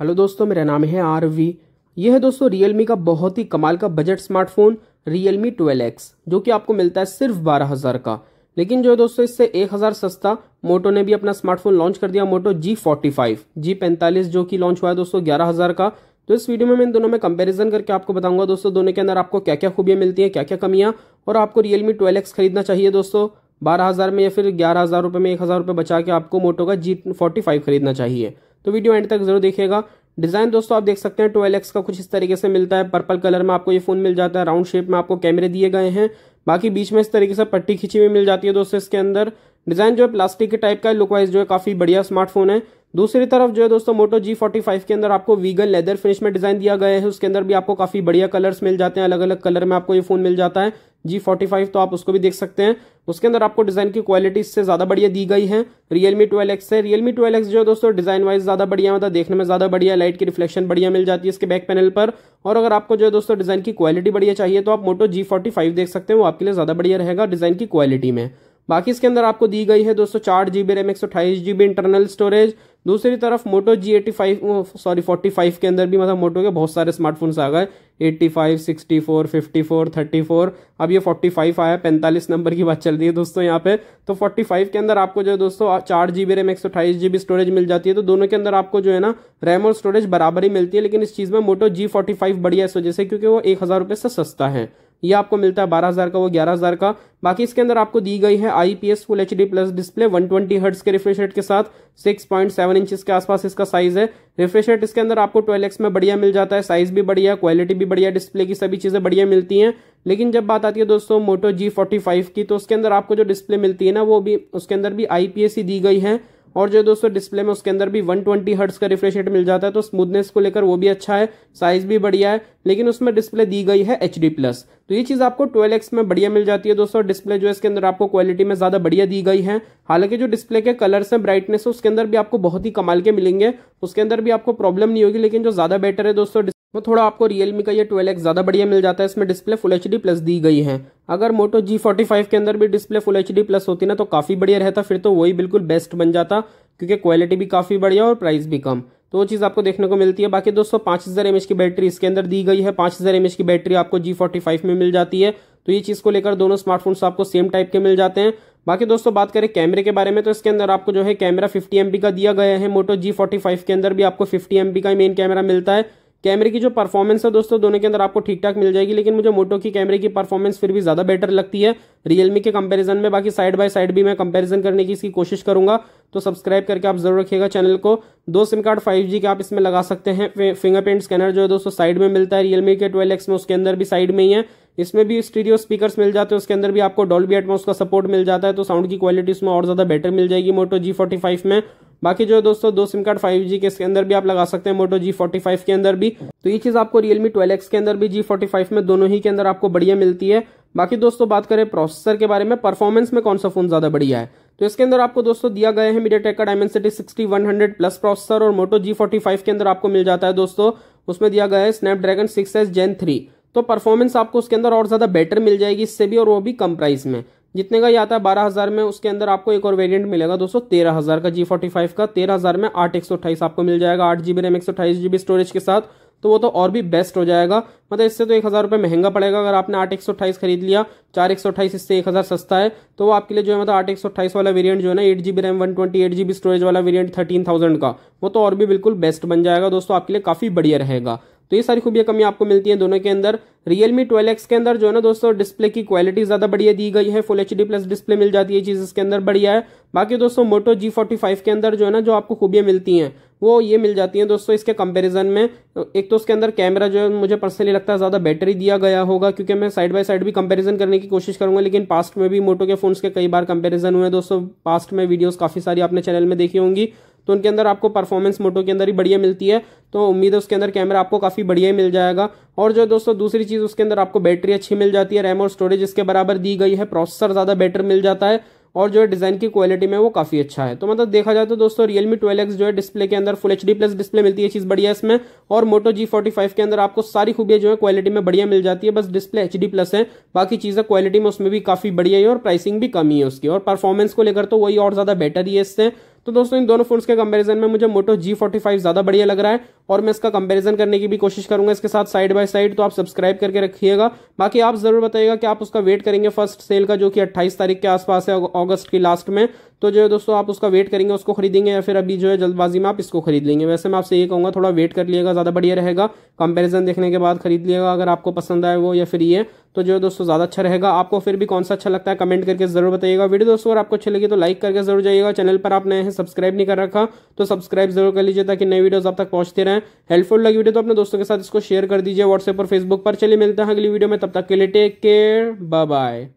hello दोस्तों मेरा नाम है आर वी यह है दोस्तों रियलमी का बहुत ही कमाल का budget smartphone Realme twelve X जो कि आपको मिलता है सिर्फ बारह हज़ार का लेकिन जो है दोस्तों इससे एक हज़ार सस्ता मोटो ने भी अपना स्मार्टफोन लॉन्च कर दिया मोटो जी फोर्टी फाइव जी पैंतालीस जो कि लॉन्च हुआ है दोस्तों ग्यारह हज़ार का तो इस वीडियो में मैं इन दोनों में कंपैरिजन करके आपको बताऊंगा दोस्तों दोनों के अंदर आपको क्या क्या खूबियाँ मिलती हैं क्या क्या कमियाँ और आपको रियलमी ट्वेल्व एक्स खरीदना चाहिए दोस्तों बारह हज़ार में या फिर ग्यारह हज़ार रुपये में एक हज़ार रुपये बचा के आपको मोटो का जी फोर्टी फाइव खरीदना चाहिए तो वीडियो एंड तक जरूर देखिएगा डिज़ाइन दोस्तों आप देख सकते हैं ट्वेल्व एक्स का कुछ इस तरीके से मिलता है पर्पल कलर में आपको ये फ़ोन मिल जाता है राउंड शेप में आपको कैमरे दिए गए हैं बाकी बीच में इस तरीके से पट्टी खींची हुई मिल जाती है दोस्तों इसके अंदर डिज़ाइन जो है प्लास्टिक के टाइप का है लुकवाइज जो है काफ़ी बढ़िया स्मार्टफोन है दूसरी तरफ जो है दोस्तों मोटो जी फोर्टी फाइव के अंदर आपको वीगन लेदर फिनिश में डिजाइन दिया गया है उसके अंदर भी आपको काफी बढ़िया कलर्स मिल जाते हैं अलग अलग कलर में आपको ये फोन मिल जाता है जी फोर्टी फाइव तो आप उसको भी देख सकते हैं उसके अंदर आपको डिजाइन की क्वालिटी इससे ज्यादा बढ़िया दी गई है रियलमी ट्वेल्व एक्स है रियलमी ट्वेल्व एक्स जो है दोस्तों डिजाइन वाइज ज्यादा बढ़िया मतलब देखने में ज्यादा बढ़िया लाइट की रिफ्लेक्शन बढ़िया मिल जाती है इसके बैक पैनल पर और अगर आपको जो है दोस्तों डिजाइन की क्वालिटी बढ़िया चाहिए तो आप मोटो जी फोर्टी फाइव देख सकते हैं वो आपके लिए ज्यादा बढ़िया रहेगा डिजाइन की क्वालिटी में बाकी इसके अंदर आपको दी गई है दोस्तों चार जीबी रैम एक सौ अट्ठाईस जीबी इंटरनल स्टोरेज दूसरी तरफ Moto G eighty five sorry forty five के अंदर भी मतलब मोटो के बहुत सारे स्मार्टफोन्स आ गए eighty five sixty four fifty four thirty four अब ये फोर्टी फाइव आया पैंतालीस नंबर की बात चल रही है दोस्तों यहाँ पे तो फोर्टी फाइव के अंदर आपको जो है दोस्तों चार जी बी रैम एक सौ अठाईस जी बी स्टोरेज मिल जाती है तो दोनों के अंदर आपको जो है ना रैम और स्टोरेज बराबर ही मिलती है लेकिन इस चीज़ में मोटो जी फोर्टी फाइव बढ़िया इस वजह से क्योंकि वो एक हज़ार रुपये से सस्ता है ये आपको मिलता है बारह हज़ार का वो ग्यारह हज़ार का बाकी इसके अंदर आपको दी गई है IPS full H D plus display one twenty hertz के रिफ्रेश रेट के साथ सिक्स पॉइंट सेवन इंच के आसपास इसका साइज़ है रिफ्रेश रेट इसके अंदर आपको ट्वेल्व एक्स में बढ़िया मिल जाता है साइज़ भी बढ़िया क्वालिटी भी बढ़िया डिस्प्ले की सभी चीज़ें बढ़िया मिलती है लेकिन जब बात आती है दोस्तों मोटो जी फोर्टी फाइव की तो उसके अंदर आपको जो डिस्प्ले मिलती है ना वो भी उसके अंदर भी आईपीएस ही दी गई है और जो दोस्तों डिस्प्ले में उसके अंदर भी 120 ट्वेंटी हर्ट्स का रिफ्रेश रेट मिल जाता है तो स्मूथनेस को लेकर वो भी अच्छा है साइज भी बढ़िया है लेकिन उसमें डिस्प्ले दी गई है एच प्लस तो ये चीज़ आपको ट्वेल्व में बढ़िया मिल जाती है दोस्तों डिस्प्ले जो है इसके अंदर आपको क्वालिटी में ज़्यादा बढ़िया दी गई है हालांकि जो डिस्प्ले के कलर्स हैं ब्राइटनेस है उसके अंदर भी आपको बहुत ही कमाल के मिलेंगे उसके अंदर भी आपको प्रॉब्लम नहीं होगी लेकिन जो ज़्यादा बेटर है दोस्तों तो थोड़ा आपको रियलमी का ये ट्वेल्व एक्स ज़्यादा बढ़िया मिल जाता है इसमें display full H D plus दी गई है अगर मोटो जी फोर्टी फाइव के अंदर भी display full H D plus होती ना तो काफ़ी बढ़िया रहता फिर तो वही बिल्कुल बेस्ट बन जाता क्योंकि क्वालिटी भी काफ़ी बढ़िया और प्राइस भी कम तो वो चीज़ आपको देखने को मिलती है बाकी दोस्तों पाँच हज़ार एम की बैटरी इसके अंदर दी गई है पाँच हज़ार एम की बैटरी आपको जी फोर्टी फाइव में मिल जाती है तो ये चीज़ को लेकर दोनों स्मार्टफोन्स आपको सेम टाइप के मिल जाते हैं बाकी दोस्तों बात करें कैमरे के बारे में तो इसके अंदर आपको जो है कैमरा फिफ्टी एम का दिया गया है मोटो जी फोर्टी फाइव के अंदर भी आपको फिफ्टी एम का मेन कैमरा मिलता है कैमरे की जो परफॉर्मेंस है दोस्तों दोनों के अंदर आपको ठीक ठाक मिल जाएगी लेकिन मुझे मोटो की कैमरे की परफॉर्मेंस फिर भी ज़्यादा बेटर लगती है रियलमी के कंपैरिजन में बाकी साइड बाय साइड भी मैं कंपैरिजन करने की इसकी कोशिश करूंगा तो सब्सक्राइब करके आप जरूर रखिएगा चैनल को दो सिम कार्ड फाइव के आप इसमें लगा सकते हैं फिंगरप्रिंट स्कैनर जो है दोस्तों साइड में मिलता है रियलमी के एक्स में उसके अंदर भी साइड में ही है इसमें भी स्टीरियो स्पीकर्स मिल जाते हैं उसके अंदर भी आपको डॉल्बी एटमोस का सपोर्ट मिल जाता है तो साउंड की क्वालिटी इसमें और ज़्यादा बेटर मिल जाएगी मोटो जी में बाकी जो है दोस्तों दो सिम कार्ड फाइव जी के इसके अंदर भी आप लगा सकते हैं मोटो जी फोर्टी फाइव के अंदर भी तो ये चीज़ आपको रियलमी ट्वेल्व एक्स के अंदर भी जी फोर्टी फाइव में दोनों ही के अंदर आपको बढ़िया मिलती है बाकी दोस्तों बात करें प्रोसेसर के बारे में परफॉर्मेंस में कौन सा फोन ज़्यादा बढ़िया है तो इसके अंदर आपको दोस्तों दिया गया है मीडिया टेक का city sixty one hundred plus processor और मोटो जी फोर्टी फाइव के अंदर आपको मिल जाता है दोस्तों उसमें दिया गया है Snapdragon six S Gen three तो परफॉर्मेंस आपको उसके अंदर और ज़्यादा बेटर मिल जाएगी इससे भी और वो भी कम प्राइस में जितने का ये आता है बारह हज़ार में उसके अंदर आपको एक और वेरिएंट मिलेगा दोस्तों तेरह हज़ार का जी फोर्टी फाइव का तेरह हज़ार में आठ एक सौ अट्ठाईस आपको मिल जाएगा आठ जी बी रैम एक सौ अट्ठाईस जी बी स्टोरेज के साथ तो वो तो और भी बेस्ट हो जाएगा मतलब इससे तो एक हज़ार रुपये महंगा पड़ेगा अगर आपने आठ एक सौ अट्ठाईस खरीद लिया चार एक सौ अट्ठाईस इससे एक हज़ार सस्ता है तो वो आपके लिए जो है मतलब आठ एक सौ अट्ठाईस वाला वेरिएंट जो है ना eight G B RAM one twenty eight G B storage वाला वेरिएंट थर्टीन थाउजेंड का वो तो और भी बिल्कुल बेस्ट बन जाएगा दोस्तों आपके लिए काफ़ी बढ़िया रहेगा तो ये सारी खूबियाँ कमियाँ आपको मिलती हैं दोनों के अंदर रियलमी ट्वेल्व एक्स के अंदर जो है ना दोस्तों डिस्प्ले की क्वालिटी ज़्यादा बढ़िया दी गई है full H D plus display मिल जाती है चीज़ इसके अंदर बढ़िया है बाकी दोस्तों मोटो जी फोर्टी फाइव के अंदर जो है ना जो आपको खूबियाँ मिलती हैं वो ये मिल जाती हैं दोस्तों इसके कंपैरिजन में एक तो उसके अंदर कैमरा जो है मुझे पर्सनली लगता है ज़्यादा बैटरी दिया गया होगा क्योंकि मैं साइड बाय साइड भी कंपैरिजन करने की कोशिश करूंगा लेकिन पास्ट में भी मोटो के फ़ोन्स के कई बार कंपैरिजन हुए दोस्तों पास्ट में वीडियोस काफ़ी सारी आपने चैनल में देखी होंगी तो उनके अंदर आपको परफॉर्मेंस मोटो के अंदर ही बढ़िया मिलती है तो उम्मीद है उसके अंदर कैमरा आपको काफ़ी बढ़िया ही मिल जाएगा और जो दोस्तों दूसरी चीज़ उसके अंदर आपको बैटरी अच्छी मिल जाती है रैम और स्टोरेज इसके बराबर दी गई है प्रोसेसर ज़्यादा बेटर मिल जाता है और जो है डिज़ाइन की क्वालिटी में वो काफ़ी अच्छा है तो मतलब देखा जाए तो दोस्तों रियलमी ट्वेल्व एक्स जो है डिस्प्ले के अंदर full H D plus display मिलती है चीज़ बढ़िया इसमें और मोटो जी फोर्टी फाइव के अंदर आपको सारी खूबियाँ जो है क्वालिटी में बढ़िया मिल जाती है बस डिस्प्ले एच डी प्लस है बाकी चीज़ें क्वालिटी में उसमें भी काफ़ी बढ़िया है और प्राइसिंग भी कम ही है उसकी और परफॉर्मेंस को लेकर तो वही और ज़्यादा बेटर ही है इससे तो दोस्तों इन दोनों फोन्स के कंपैरिजन में मुझे मोटो जी फोर्टी फाइव ज्यादा बढ़िया लग रहा है और मैं इसका कंपैरिजन करने की भी कोशिश करूंगा इसके साथ साइड बाय साइड तो आप सब्सक्राइब करके रखिएगा बाकी आप जरूर बताइएगा कि आप उसका वेट करेंगे फर्स्ट सेल का जो कि अट्ठाईस तारीख के आसपास है अगस्त की लास्ट में तो जो है दोस्तों आप उसका वेट करेंगे उसको खरीदेंगे या फिर अभी जो है जल्दबाजी में आप इसको खरीद लेंगे वैसे मैं आपसे ये कहूंगा थोड़ा वेट कर लिएगा ज़्यादा बढ़िया रहेगा कंपैरिजन देखने के बाद खरीद लिएगा अगर आपको पसंद आए वो या फिर ये तो जो दोस्तों ज़्यादा अच्छा रहेगा आपको फिर भी कौन सा अच्छा लगता है कमेंट करके ज़रूर बताइएगा वीडियो दोस्तों अगर आपको अच्छी लगी तो लाइक करके जरूर जाइएगा चैनल पर आप नए हैं सब्सक्राइब नहीं कर रखा तो सब्सक्राइब जरूर कर लीजिए ताकि नई वीडियोज़ आप तक पहुँचते रहें हेल्पफुल लगी वीडियो तो अपने दोस्तों के साथ इसको शेयर कर दीजिए व्हाट्सएप और फेसबुक पर चलिए मिलते हैं अगली वीडियो में तब तक के लिए टेक केयर बाय